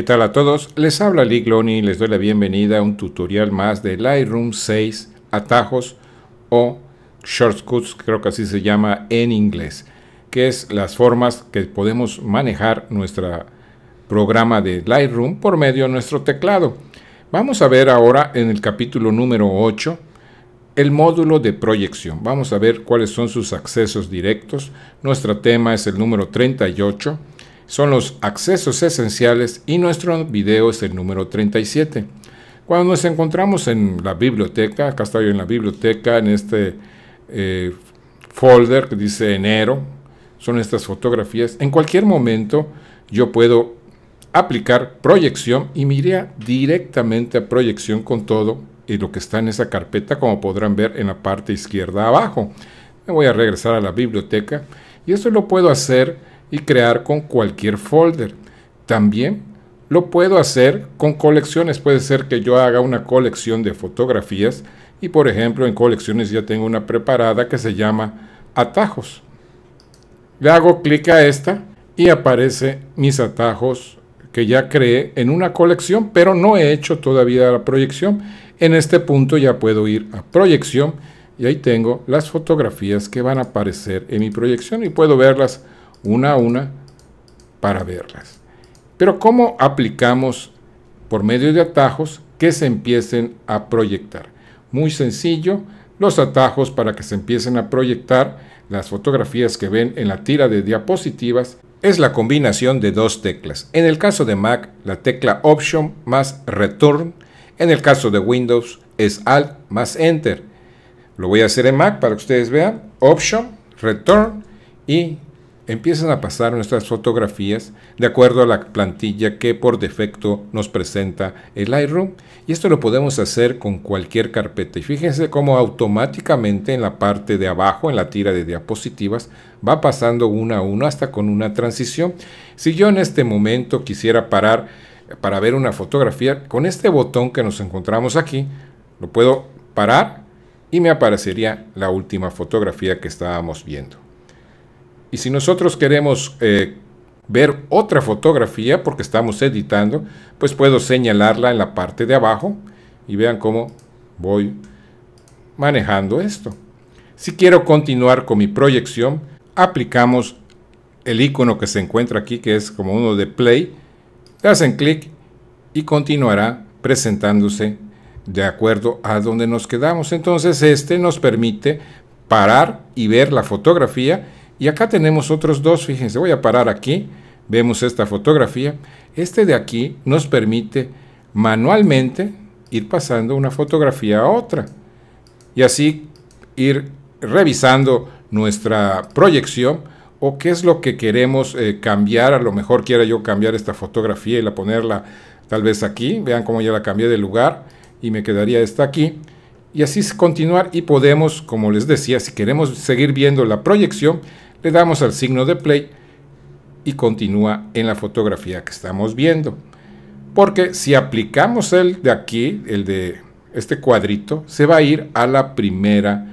¿Qué tal a todos? Les habla Lee y les doy la bienvenida a un tutorial más de Lightroom 6 atajos o shortcuts, creo que así se llama en inglés, que es las formas que podemos manejar nuestro programa de Lightroom por medio de nuestro teclado. Vamos a ver ahora en el capítulo número 8 el módulo de proyección. Vamos a ver cuáles son sus accesos directos. Nuestro tema es el número 38 son los accesos esenciales y nuestro video es el número 37. Cuando nos encontramos en la biblioteca, acá estoy en la biblioteca, en este eh, folder que dice enero, son estas fotografías, en cualquier momento yo puedo aplicar proyección y miré directamente a proyección con todo y lo que está en esa carpeta como podrán ver en la parte izquierda abajo. Me voy a regresar a la biblioteca y esto lo puedo hacer y crear con cualquier folder. También lo puedo hacer con colecciones. Puede ser que yo haga una colección de fotografías y por ejemplo en colecciones ya tengo una preparada que se llama atajos. Le hago clic a esta y aparece mis atajos que ya creé en una colección, pero no he hecho todavía la proyección. En este punto ya puedo ir a proyección y ahí tengo las fotografías que van a aparecer en mi proyección y puedo verlas una a una para verlas. Pero ¿cómo aplicamos por medio de atajos que se empiecen a proyectar? Muy sencillo, los atajos para que se empiecen a proyectar las fotografías que ven en la tira de diapositivas es la combinación de dos teclas. En el caso de Mac, la tecla Option más Return. En el caso de Windows, es Alt más Enter. Lo voy a hacer en Mac para que ustedes vean. Option, Return y empiezan a pasar nuestras fotografías de acuerdo a la plantilla que por defecto nos presenta el Lightroom y esto lo podemos hacer con cualquier carpeta y fíjense cómo automáticamente en la parte de abajo en la tira de diapositivas va pasando una a una hasta con una transición si yo en este momento quisiera parar para ver una fotografía con este botón que nos encontramos aquí lo puedo parar y me aparecería la última fotografía que estábamos viendo y si nosotros queremos eh, ver otra fotografía, porque estamos editando, pues puedo señalarla en la parte de abajo y vean cómo voy manejando esto. Si quiero continuar con mi proyección, aplicamos el icono que se encuentra aquí, que es como uno de play, hacen clic y continuará presentándose de acuerdo a donde nos quedamos. Entonces este nos permite parar y ver la fotografía y acá tenemos otros dos, fíjense, voy a parar aquí, vemos esta fotografía. Este de aquí nos permite manualmente ir pasando una fotografía a otra y así ir revisando nuestra proyección o qué es lo que queremos eh, cambiar. A lo mejor quiera yo cambiar esta fotografía y la ponerla tal vez aquí. Vean cómo ya la cambié de lugar y me quedaría esta aquí. Y así continuar y podemos, como les decía, si queremos seguir viendo la proyección, le damos al signo de play y continúa en la fotografía que estamos viendo. Porque si aplicamos el de aquí, el de este cuadrito, se va a ir a la primera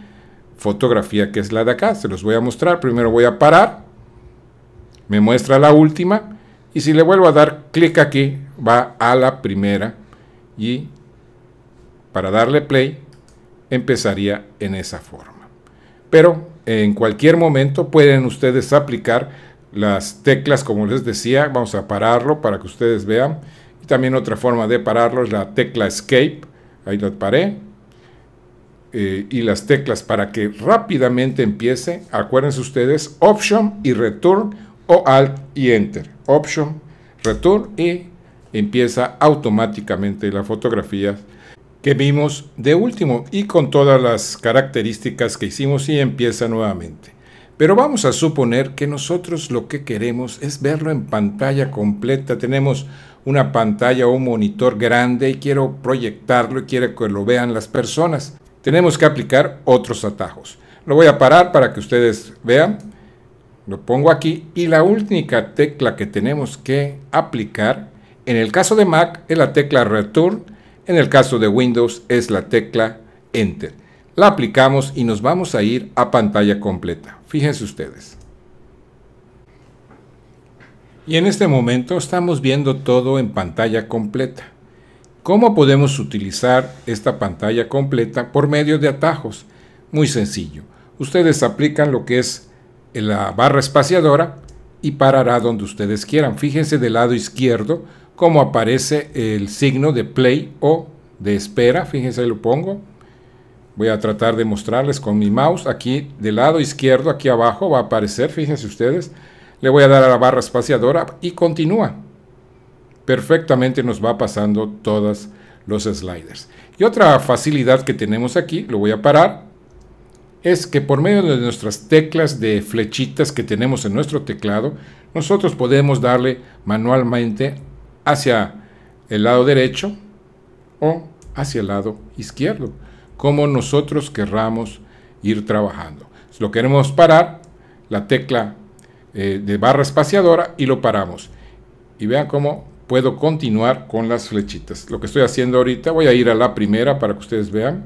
fotografía que es la de acá. Se los voy a mostrar. Primero voy a parar. Me muestra la última. Y si le vuelvo a dar clic aquí, va a la primera. Y para darle play, empezaría en esa forma. Pero en cualquier momento pueden ustedes aplicar las teclas, como les decía, vamos a pararlo para que ustedes vean. Y también otra forma de pararlo es la tecla escape, ahí la paré. Eh, y las teclas para que rápidamente empiece, acuérdense ustedes, option y return o alt y enter. Option, return y empieza automáticamente la fotografía vimos de último y con todas las características que hicimos y empieza nuevamente. Pero vamos a suponer que nosotros lo que queremos es verlo en pantalla completa. Tenemos una pantalla o un monitor grande y quiero proyectarlo y quiero que lo vean las personas. Tenemos que aplicar otros atajos. Lo voy a parar para que ustedes vean. Lo pongo aquí y la única tecla que tenemos que aplicar, en el caso de Mac, es la tecla Return en el caso de Windows es la tecla Enter. La aplicamos y nos vamos a ir a pantalla completa. Fíjense ustedes. Y en este momento estamos viendo todo en pantalla completa. ¿Cómo podemos utilizar esta pantalla completa? Por medio de atajos. Muy sencillo. Ustedes aplican lo que es la barra espaciadora y parará donde ustedes quieran. Fíjense del lado izquierdo como aparece el signo de play o de espera, fíjense lo pongo, voy a tratar de mostrarles con mi mouse, aquí del lado izquierdo, aquí abajo va a aparecer, fíjense ustedes, le voy a dar a la barra espaciadora y continúa. Perfectamente nos va pasando todos los sliders. Y otra facilidad que tenemos aquí, lo voy a parar, es que por medio de nuestras teclas de flechitas que tenemos en nuestro teclado, nosotros podemos darle manualmente hacia el lado derecho o hacia el lado izquierdo, como nosotros querramos ir trabajando. Si lo queremos parar, la tecla eh, de barra espaciadora y lo paramos. Y vean cómo puedo continuar con las flechitas. Lo que estoy haciendo ahorita, voy a ir a la primera para que ustedes vean.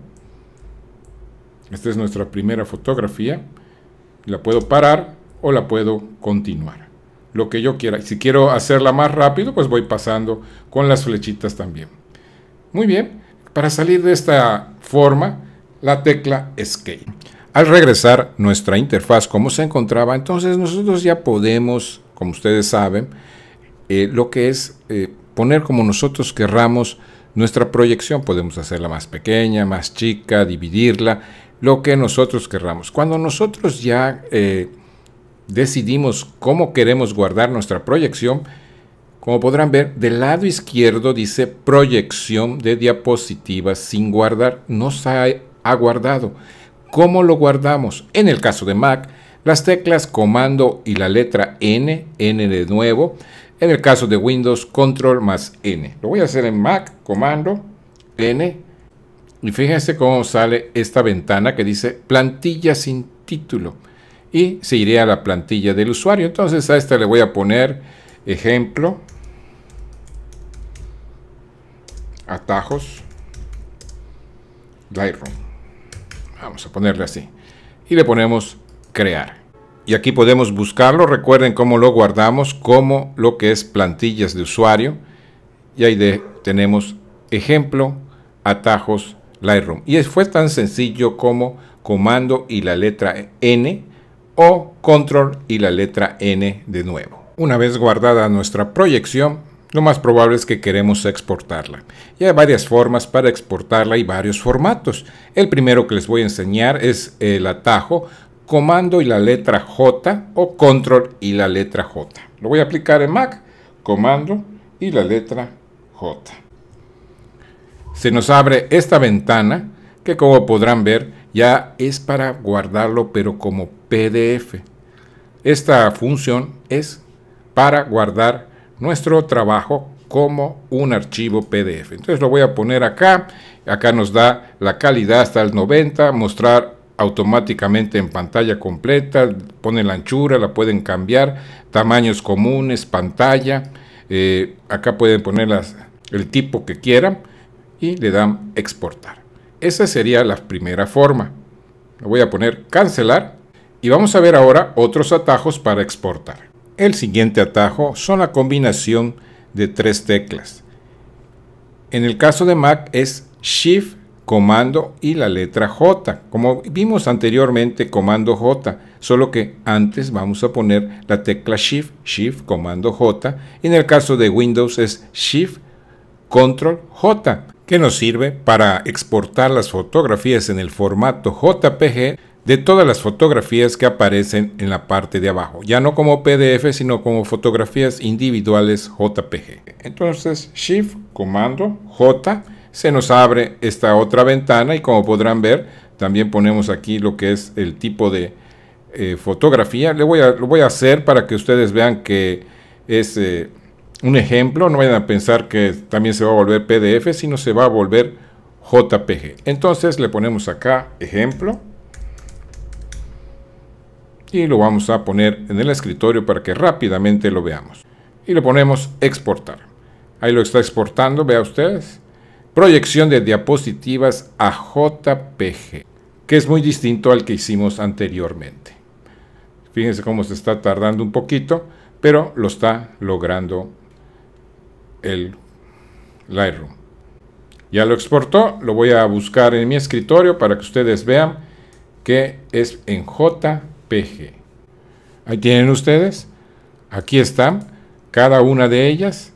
Esta es nuestra primera fotografía. La puedo parar o la puedo continuar lo que yo quiera. si quiero hacerla más rápido, pues voy pasando con las flechitas también. Muy bien, para salir de esta forma, la tecla Escape. Al regresar nuestra interfaz como se encontraba, entonces nosotros ya podemos, como ustedes saben, eh, lo que es eh, poner como nosotros querramos nuestra proyección. Podemos hacerla más pequeña, más chica, dividirla, lo que nosotros querramos. Cuando nosotros ya... Eh, decidimos cómo queremos guardar nuestra proyección, como podrán ver, del lado izquierdo dice proyección de diapositivas sin guardar, No se ha guardado. ¿Cómo lo guardamos? En el caso de Mac, las teclas comando y la letra N, N de nuevo. En el caso de Windows, control más N. Lo voy a hacer en Mac, comando, N. Y fíjense cómo sale esta ventana que dice plantilla sin título y se iría a la plantilla del usuario. Entonces a esta le voy a poner ejemplo, atajos, Lightroom. Vamos a ponerle así. Y le ponemos crear. Y aquí podemos buscarlo. Recuerden cómo lo guardamos como lo que es plantillas de usuario. Y ahí tenemos ejemplo, atajos, Lightroom. Y fue tan sencillo como comando y la letra N control y la letra N de nuevo. Una vez guardada nuestra proyección, lo más probable es que queremos exportarla. ya hay varias formas para exportarla y varios formatos. El primero que les voy a enseñar es el atajo comando y la letra J o control y la letra J. Lo voy a aplicar en Mac, comando y la letra J. Se nos abre esta ventana que como podrán ver ya es para guardarlo pero como PDF. Esta función es para guardar nuestro trabajo como un archivo PDF. Entonces lo voy a poner acá. Acá nos da la calidad hasta el 90, mostrar automáticamente en pantalla completa, pone la anchura, la pueden cambiar, tamaños comunes, pantalla, eh, acá pueden poner el tipo que quieran y le dan exportar. Esa sería la primera forma. Lo voy a poner cancelar y vamos a ver ahora otros atajos para exportar. El siguiente atajo son la combinación de tres teclas. En el caso de Mac es Shift, comando y la letra J. Como vimos anteriormente, comando J, solo que antes vamos a poner la tecla Shift, Shift, comando J. Y en el caso de Windows es Shift, Control J, que nos sirve para exportar las fotografías en el formato JPG de todas las fotografías que aparecen en la parte de abajo, ya no como PDF, sino como fotografías individuales JPG. Entonces, Shift, comando, J, se nos abre esta otra ventana y como podrán ver, también ponemos aquí lo que es el tipo de eh, fotografía. lo voy a hacer para que ustedes vean que es eh, un ejemplo, no vayan a pensar que también se va a volver PDF, sino se va a volver JPG. Entonces le ponemos acá ejemplo y lo vamos a poner en el escritorio para que rápidamente lo veamos. Y lo ponemos exportar. Ahí lo está exportando, vea ustedes. Proyección de diapositivas a JPG, que es muy distinto al que hicimos anteriormente. Fíjense cómo se está tardando un poquito, pero lo está logrando el Lightroom. Ya lo exportó, lo voy a buscar en mi escritorio para que ustedes vean que es en JPG. Ahí tienen ustedes. Aquí están cada una de ellas.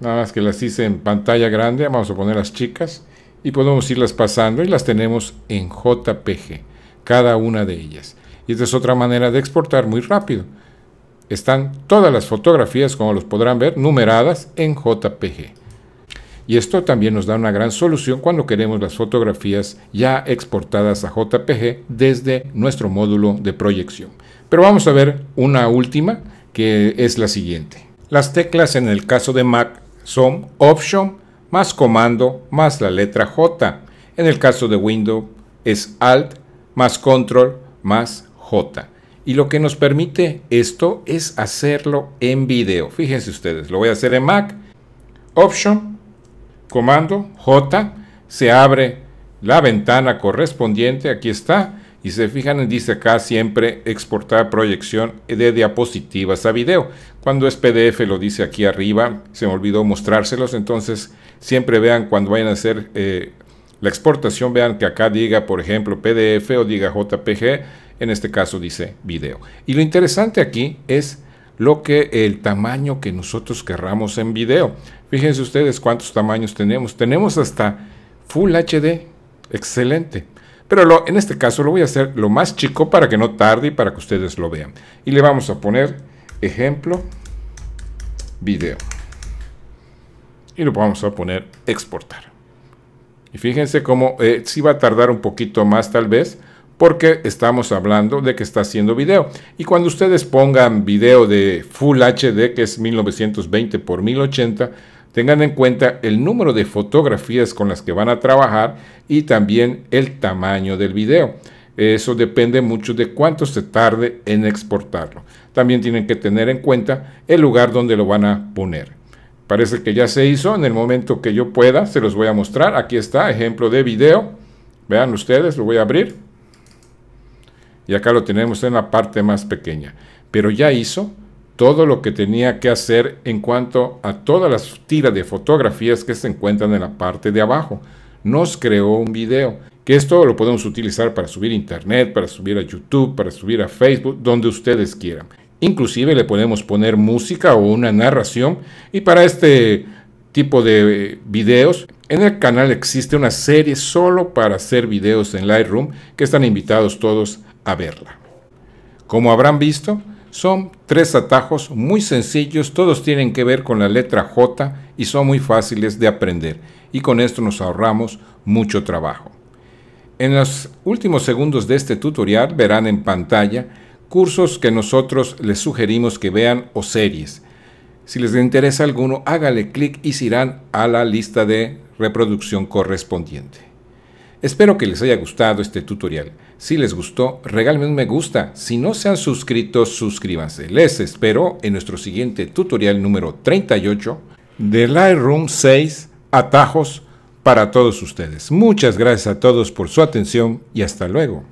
Nada más que las hice en pantalla grande. Vamos a poner las chicas. Y podemos irlas pasando y las tenemos en JPG. Cada una de ellas. Y esta es otra manera de exportar muy rápido. Están todas las fotografías, como los podrán ver, numeradas en JPG. Y esto también nos da una gran solución cuando queremos las fotografías ya exportadas a JPG desde nuestro módulo de proyección. Pero vamos a ver una última que es la siguiente. Las teclas en el caso de Mac son Option más Comando más la letra J. En el caso de Windows es Alt más Control más J. Y lo que nos permite esto es hacerlo en video. Fíjense ustedes, lo voy a hacer en Mac. Option comando J, se abre la ventana correspondiente, aquí está, y se fijan, dice acá siempre exportar proyección de diapositivas a video. Cuando es PDF lo dice aquí arriba, se me olvidó mostrárselos, entonces siempre vean cuando vayan a hacer eh, la exportación, vean que acá diga, por ejemplo, PDF o diga JPG, en este caso dice video. Y lo interesante aquí es lo que el tamaño que nosotros querramos en video. Fíjense ustedes cuántos tamaños tenemos. Tenemos hasta Full HD. Excelente. Pero en este caso lo voy a hacer lo más chico para que no tarde y para que ustedes lo vean. Y le vamos a poner ejemplo video. Y lo vamos a poner exportar. Y fíjense cómo eh, si va a tardar un poquito más tal vez porque estamos hablando de que está haciendo video. Y cuando ustedes pongan video de Full HD, que es 1920 x 1080, tengan en cuenta el número de fotografías con las que van a trabajar y también el tamaño del video. Eso depende mucho de cuánto se tarde en exportarlo. También tienen que tener en cuenta el lugar donde lo van a poner. Parece que ya se hizo. En el momento que yo pueda, se los voy a mostrar. Aquí está, ejemplo de video. Vean ustedes, lo voy a abrir. Y acá lo tenemos en la parte más pequeña. Pero ya hizo todo lo que tenía que hacer en cuanto a todas las tiras de fotografías que se encuentran en la parte de abajo. Nos creó un video, que esto lo podemos utilizar para subir a internet, para subir a YouTube, para subir a Facebook, donde ustedes quieran. Inclusive le podemos poner música o una narración y para este tipo de videos en el canal existe una serie solo para hacer videos en Lightroom que están invitados todos a verla. Como habrán visto, son tres atajos muy sencillos, todos tienen que ver con la letra J y son muy fáciles de aprender y con esto nos ahorramos mucho trabajo. En los últimos segundos de este tutorial verán en pantalla cursos que nosotros les sugerimos que vean o series. Si les interesa alguno, hágale clic y se irán a la lista de reproducción correspondiente. Espero que les haya gustado este tutorial. Si les gustó, regálenme un me gusta. Si no se han suscrito, suscríbanse. Les espero en nuestro siguiente tutorial número 38 de Lightroom 6 Atajos para todos ustedes. Muchas gracias a todos por su atención y hasta luego.